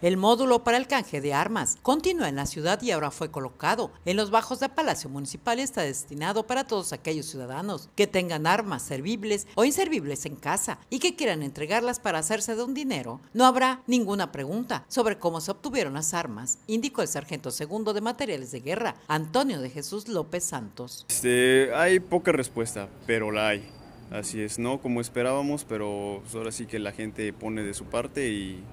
El módulo para el canje de armas continúa en la ciudad y ahora fue colocado en los bajos de Palacio Municipal y está destinado para todos aquellos ciudadanos que tengan armas servibles o inservibles en casa y que quieran entregarlas para hacerse de un dinero. No habrá ninguna pregunta sobre cómo se obtuvieron las armas, indicó el sargento segundo de materiales de guerra, Antonio de Jesús López Santos. Este, hay poca respuesta, pero la hay Así es, no como esperábamos, pero pues ahora sí que la gente pone de su parte y,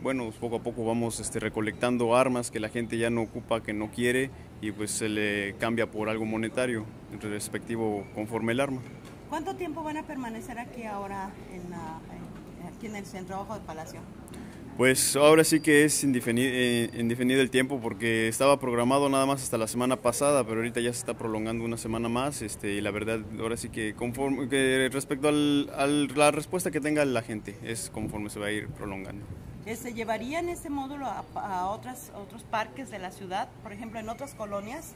bueno, pues poco a poco vamos este, recolectando armas que la gente ya no ocupa, que no quiere y pues se le cambia por algo monetario, respectivo conforme el arma. ¿Cuánto tiempo van a permanecer aquí ahora en, aquí en el centro abajo del Palacio? Pues ahora sí que es eh, indefinido, el tiempo porque estaba programado nada más hasta la semana pasada, pero ahorita ya se está prolongando una semana más este, y la verdad ahora sí que, conforme, respecto a la respuesta que tenga la gente es conforme se va a ir prolongando. ¿Se llevarían ese módulo a, otros parques de la ciudad, por ejemplo en otras colonias?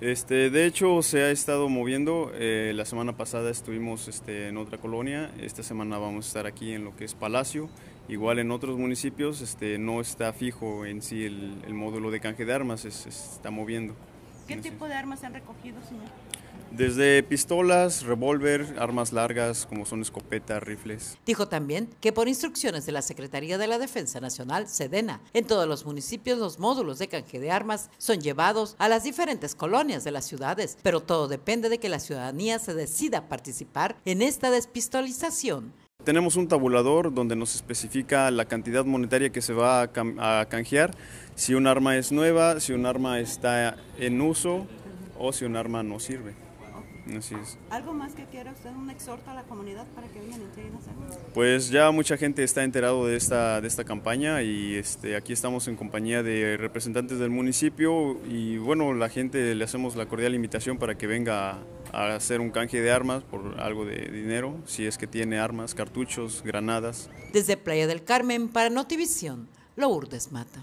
Este, de hecho, se ha estado moviendo. Eh, la semana pasada estuvimos este, en otra colonia. Esta semana vamos a estar aquí en lo que es Palacio. Igual en otros municipios este, no está fijo en sí el, módulo de canje de armas, está moviendo. ¿Qué tipo de armas han recogido, señor? Desde pistolas, revólver, armas largas como son escopetas, rifles. Dijo también que por instrucciones de la Secretaría de la Defensa Nacional, Sedena, en todos los municipios los módulos de canje de armas son llevados a las diferentes colonias de las ciudades, pero todo depende de que la ciudadanía se decida participar en esta despistolización. Tenemos un tabulador donde nos especifica la cantidad monetaria que se va a canjear, si un arma es nueva, si un arma está en uso o si un arma no sirve. ¿Algo más que quiera usted, un exhorto a la comunidad para que vengan y Pues ya mucha gente está enterado de esta, de esta campaña y este, aquí estamos en compañía de representantes del municipio y bueno, la gente le hacemos la cordial invitación para que venga a hacer un canje de armas por algo de dinero, si es que tiene armas, cartuchos, granadas. Desde Playa del Carmen para Notivisión, Lourdes Mata.